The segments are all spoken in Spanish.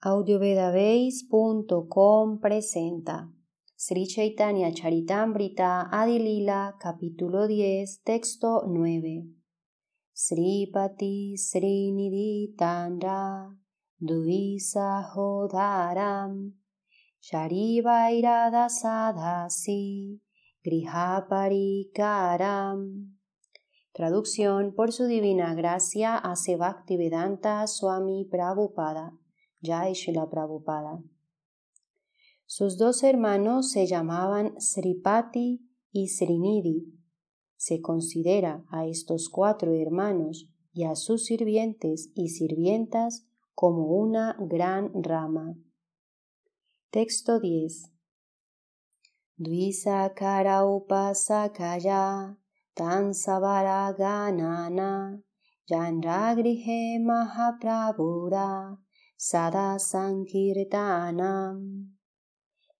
audiovedabase.com presenta Sri Chaitanya Charitamrita Adilila capítulo 10 texto 9 Sri Pati Sri Niditanda Duisa Hodaram Sharivairada Sadasi Grihaparikaram Traducción por su divina gracia a Sebaktivedanta Swami Prabhupada sus dos hermanos se llamaban Sripati y Srinidhi. Se considera a estos cuatro hermanos y a sus sirvientes y sirvientas como una gran rama. Texto 10. Dvisakara upasakaya tan ganana yanragrihe mahaprabhura Sada Sankirtanam.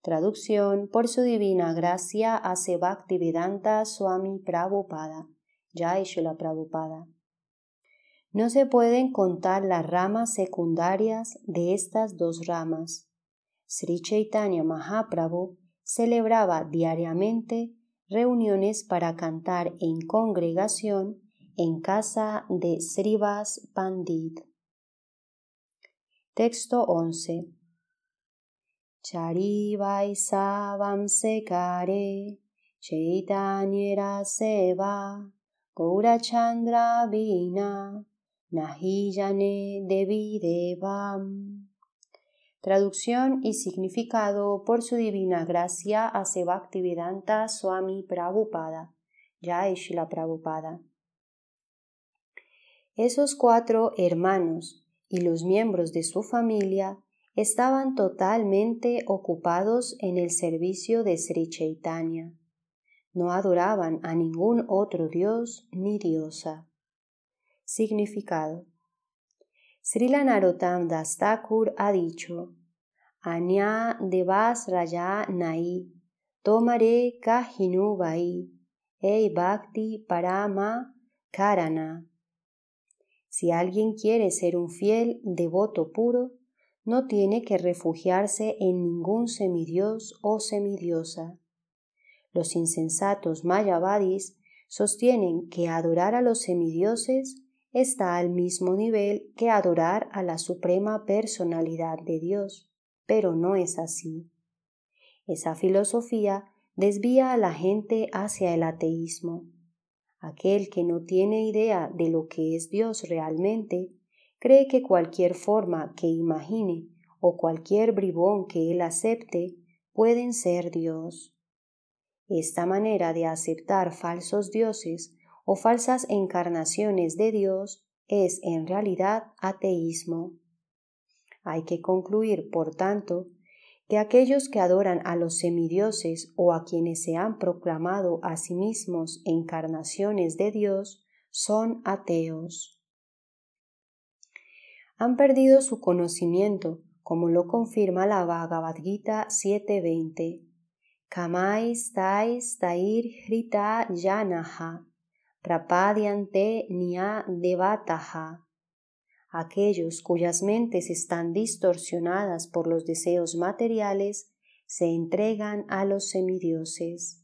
Traducción por su divina gracia hace Bhaktivedanta Swami Prabhupada, la Prabhupada. No se pueden contar las ramas secundarias de estas dos ramas. Sri Chaitanya Mahaprabhu celebraba diariamente reuniones para cantar en congregación en casa de Srivas Pandit. Texto 11. Savam sekare, cheitanyera seva, Gaurachandra vina, nahiyane devidevam. Traducción y significado por su divina gracia a Sebaktivedanta Swami Ya es la Prabhupada. Esos cuatro hermanos, y los miembros de su familia estaban totalmente ocupados en el servicio de Sri Chaitanya. No adoraban a ningún otro dios ni diosa. Significado. Srila Narottam Dastakur ha dicho: Anya devas raya nai, tomare kahinu vai, ei bhakti parama karana si alguien quiere ser un fiel devoto puro, no tiene que refugiarse en ningún semidios o semidiosa. Los insensatos mayavadis sostienen que adorar a los semidioses está al mismo nivel que adorar a la Suprema Personalidad de Dios, pero no es así. Esa filosofía desvía a la gente hacia el ateísmo. Aquel que no tiene idea de lo que es Dios realmente, cree que cualquier forma que imagine o cualquier bribón que él acepte pueden ser Dios. Esta manera de aceptar falsos dioses o falsas encarnaciones de Dios es en realidad ateísmo. Hay que concluir, por tanto, que aquellos que adoran a los semidioses o a quienes se han proclamado a sí mismos encarnaciones de Dios son ateos. Han perdido su conocimiento, como lo confirma la Bhagavad Gita 7.20. Kamais tais tair hrita yanaha, prapadiante nia devataha, Aquellos cuyas mentes están distorsionadas por los deseos materiales se entregan a los semidioses.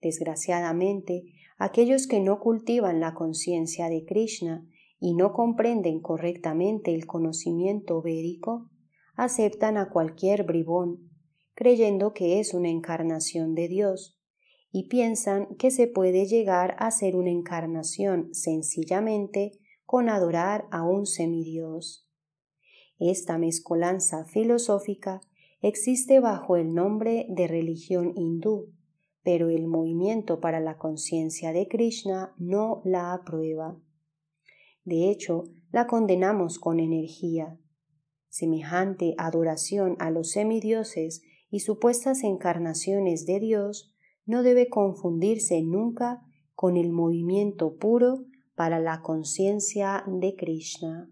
Desgraciadamente, aquellos que no cultivan la conciencia de Krishna y no comprenden correctamente el conocimiento védico, aceptan a cualquier bribón, creyendo que es una encarnación de Dios, y piensan que se puede llegar a ser una encarnación sencillamente con adorar a un semidios. Esta mezcolanza filosófica existe bajo el nombre de religión hindú, pero el movimiento para la conciencia de Krishna no la aprueba. De hecho, la condenamos con energía. Semejante adoración a los semidioses y supuestas encarnaciones de Dios no debe confundirse nunca con el movimiento puro para la conciencia de Krishna.